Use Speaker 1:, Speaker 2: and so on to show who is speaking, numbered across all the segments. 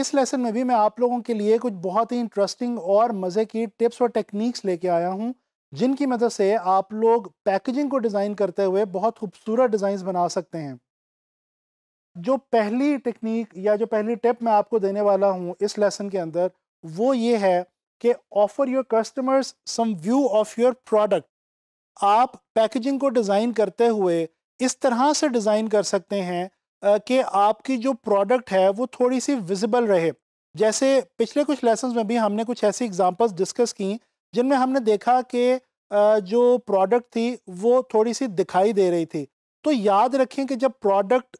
Speaker 1: इस लेसन में भी मैं आप लोगों के लिए कुछ बहुत ही इंटरेस्टिंग और मज़े की टिप्स और टेक्निक्स लेके आया हूँ जिनकी मदद से आप लोग पैकेजिंग को डिज़ाइन करते हुए बहुत खूबसूरत डिज़ाइंस बना सकते हैं जो पहली टेक्निक या जो पहली टिप मैं आपको देने वाला हूँ इस लेसन के अंदर वो ये है कि offer your customers some view of your product आप पैकेजिंग को डिज़ाइन करते हुए इस तरह से डिज़ाइन कर सकते हैं कि आपकी जो प्रोडक्ट है वो थोड़ी सी विजिबल रहे जैसे पिछले कुछ लेसन में भी हमने कुछ ऐसी एग्जांपल्स डिस्कस की जिनमें हमने देखा कि जो प्रोडक्ट थी वो थोड़ी सी दिखाई दे रही थी तो याद रखें कि जब प्रोडक्ट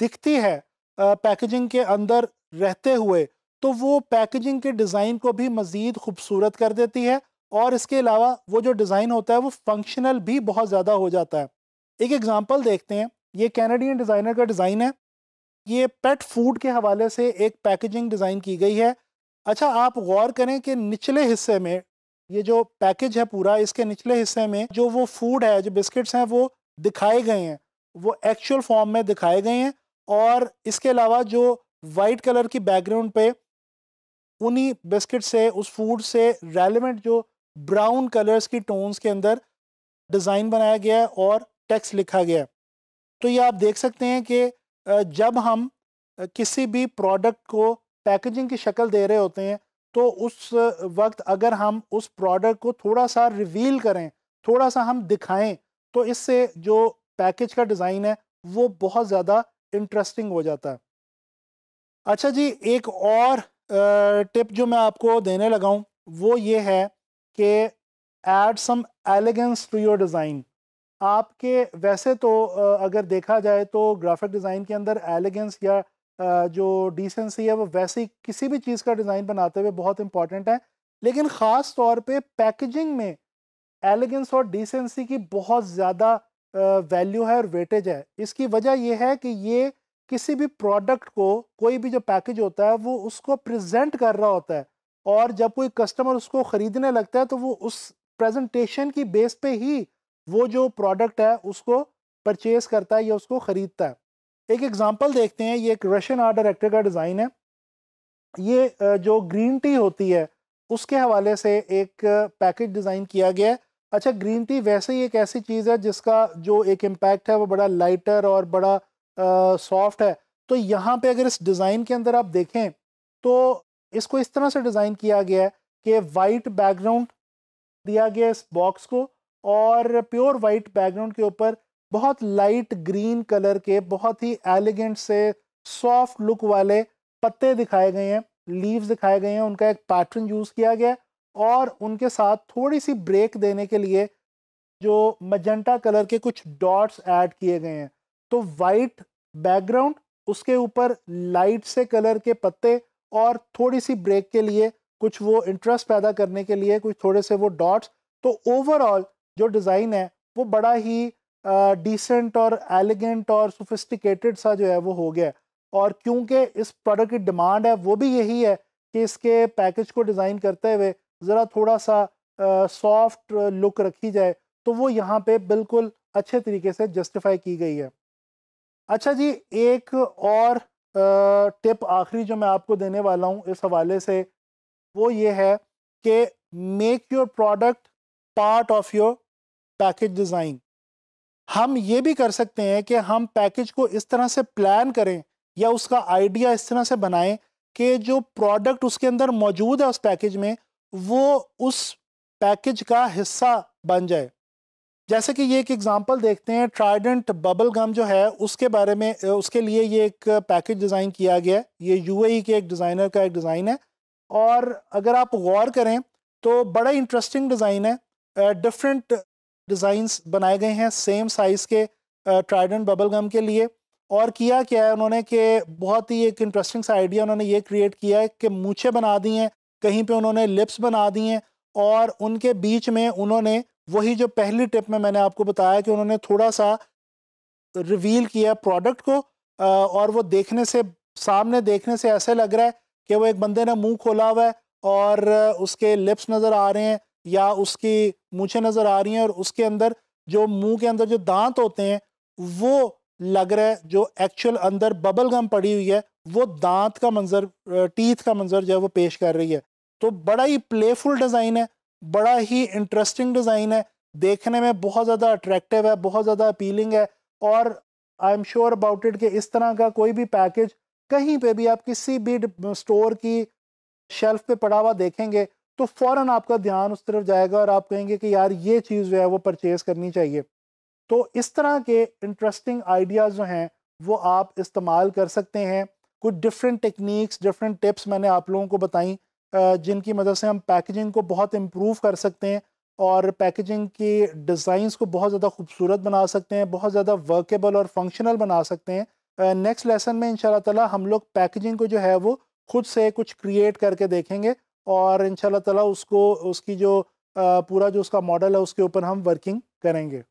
Speaker 1: दिखती है पैकेजिंग के अंदर रहते हुए तो वो पैकेजिंग के डिज़ाइन को भी मज़ीद खूबसूरत कर देती है और इसके अलावा वो जो डिज़ाइन होता है वो फंक्शनल भी बहुत ज़्यादा हो जाता है एक एग्ज़ाम्पल देखते हैं ये कैनेडियन डिज़ाइनर का डिज़ाइन है ये पेट फूड के हवाले से एक पैकेजिंग डिज़ाइन की गई है अच्छा आप गौर करें कि निचले हिस्से में ये जो पैकेज है पूरा इसके निचले हिस्से में जो वो फूड है जो बिस्किट्स हैं वो दिखाए गए हैं वो एक्चुअल फॉर्म में दिखाए गए हैं और इसके अलावा जो वाइट कलर की बैकग्राउंड पे उन्हीं बिस्किट से उस फूड से रेलिवेंट जो ब्राउन कलर्स की टोन्स के अंदर डिज़ाइन बनाया गया है और टेक्स्ट लिखा गया है तो ये आप देख सकते हैं कि जब हम किसी भी प्रोडक्ट को पैकेजिंग की शक्ल दे रहे होते हैं तो उस वक्त अगर हम उस प्रोडक्ट को थोड़ा सा रिवील करें थोड़ा सा हम दिखाएं तो इससे जो पैकेज का डिज़ाइन है वो बहुत ज़्यादा इंटरेस्टिंग हो जाता है अच्छा जी एक और टिप जो मैं आपको देने लगाऊँ वो ये है कि add some elegance to your design आपके वैसे तो अगर देखा जाए तो ग्राफिक डिज़ाइन के अंदर एलिगेंस या जो डिसेंसी है वो वैसे किसी भी चीज़ का डिज़ाइन बनाते हुए बहुत इंपॉर्टेंट है लेकिन ख़ास तौर पे पैकेजिंग में एलिगेंस और डिसेंसी की बहुत ज़्यादा वैल्यू है और वेटेज है इसकी वजह यह है कि ये किसी भी प्रोडक्ट को कोई भी जो पैकेज होता है वो उसको प्रजेंट कर रहा होता है और जब कोई कस्टमर उसको ख़रीदने लगता है तो वो उस प्रजेंटेशन की बेस पर ही वो जो प्रोडक्ट है उसको परचेज़ करता है या उसको ख़रीदता है एक एग्ज़ाम्पल देखते हैं ये एक रशियन आर्ट डायरेक्टर का डिज़ाइन है ये जो ग्रीन टी होती है उसके हवाले से एक पैकेज डिज़ाइन किया गया है अच्छा ग्रीन टी वैसे ही एक ऐसी चीज़ है जिसका जो एक इम्पैक्ट है वो बड़ा लाइटर और बड़ा सॉफ्ट है तो यहाँ पे अगर इस डिज़ाइन के अंदर आप देखें तो इसको इस तरह से डिज़ाइन किया गया है कि वाइट बैकग्राउंड दिया गया इस बॉक्स को और प्योर वाइट बैकग्राउंड के ऊपर बहुत लाइट ग्रीन कलर के बहुत ही एलिगेंट से सॉफ्ट लुक वाले पत्ते दिखाए गए हैं लीव्स दिखाए गए हैं उनका एक पैटर्न यूज़ किया गया और उनके साथ थोड़ी सी ब्रेक देने के लिए जो मजेंटा कलर के कुछ डॉट्स ऐड किए गए हैं तो वाइट बैकग्राउंड उसके ऊपर लाइट से कलर के पत्ते और थोड़ी सी ब्रेक के लिए कुछ वो इंटरेस्ट पैदा करने के लिए कुछ थोड़े से वो डॉट्स तो ओवरऑल जो डिज़ाइन है वो बड़ा ही डिसेंट और एलिगेंट और सोफिस्टिकेटेड सा जो है वो हो गया और क्योंकि इस प्रोडक्ट की डिमांड है वो भी यही है कि इसके पैकेज को डिज़ाइन करते हुए ज़रा थोड़ा सा सॉफ्ट लुक रखी जाए तो वो यहाँ पे बिल्कुल अच्छे तरीके से जस्टिफाई की गई है अच्छा जी एक और टिप आखिरी जो मैं आपको देने वाला हूँ इस हवाले से वो ये है कि make your product part of your package design हम ये भी कर सकते हैं कि हम पैकेज को इस तरह से प्लान करें या उसका आइडिया इस तरह से बनाएं कि जो प्रोडक्ट उसके अंदर मौजूद है उस पैकेज में वो उस पैकेज का हिस्सा बन जाए जैसे कि ये एक एग्जांपल देखते हैं ट्राइडेंट बबल गम जो है उसके बारे में उसके लिए ये एक पैकेज डिज़ाइन किया गया है ये यूएई e के एक डिज़ाइनर का एक डिज़ाइन है और अगर आप गौर करें तो बड़ा इंटरेस्टिंग डिज़ाइन है डिफरेंट डिज़ाइंस बनाए गए हैं सेम साइज़ के ट्राइडेंट बबल गम के लिए और किया क्या है उन्होंने कि बहुत ही एक इंटरेस्टिंग सा आइडिया उन्होंने ये क्रिएट किया है कि मूछे बना दी हैं कहीं पे उन्होंने लिप्स बना दी हैं और उनके बीच में उन्होंने वही जो पहली टिप में मैंने आपको बताया कि उन्होंने थोड़ा सा रिवील किया प्रोडक्ट को uh, और वो देखने से सामने देखने से ऐसे लग रहा है कि वो एक बंदे ने मुँह खोला हुआ है और उसके लिप्स नज़र आ रहे हैं या उसकी मूछें नज़र आ रही हैं और उसके अंदर जो मुंह के अंदर जो दांत होते हैं वो लग रहा है जो एक्चुअल अंदर बबल गम पड़ी हुई है वो दांत का मंजर टीथ का मंजर जो है वो पेश कर रही है तो बड़ा ही प्लेफुल डिज़ाइन है बड़ा ही इंटरेस्टिंग डिज़ाइन है देखने में बहुत ज़्यादा अट्रैक्टिव है बहुत ज़्यादा अपीलिंग है और I am sure about it कि इस तरह का कोई भी पैकेज कहीं पे भी आप किसी भी स्टोर की शेल्फ पे पड़ा हुआ देखेंगे तो फ़ौरन आपका ध्यान उस तरफ जाएगा और आप कहेंगे कि यार ये चीज़ जो है वो परचेज़ करनी चाहिए तो इस तरह के इंटरेस्टिंग आइडियाज़ जो हैं वो आप इस्तेमाल कर सकते हैं कुछ डिफरेंट टेक्निक्स डिफरेंट टिप्स मैंने आप लोगों को बताई जिनकी मदद से हम पैकेजिंग को बहुत इम्प्रूव कर सकते हैं और पैकेजिंग की डिज़ाइंस को बहुत ज़्यादा खूबसूरत बना सकते हैं बहुत ज़्यादा वर्केबल और फंक्शनल बना सकते हैं नेक्स्ट लेसन में इन ताला हम लोग पैकेजिंग को जो है वो खुद से कुछ क्रिएट करके देखेंगे और इन ताला उसको उसकी जो पूरा जो उसका मॉडल है उसके ऊपर हम वर्किंग करेंगे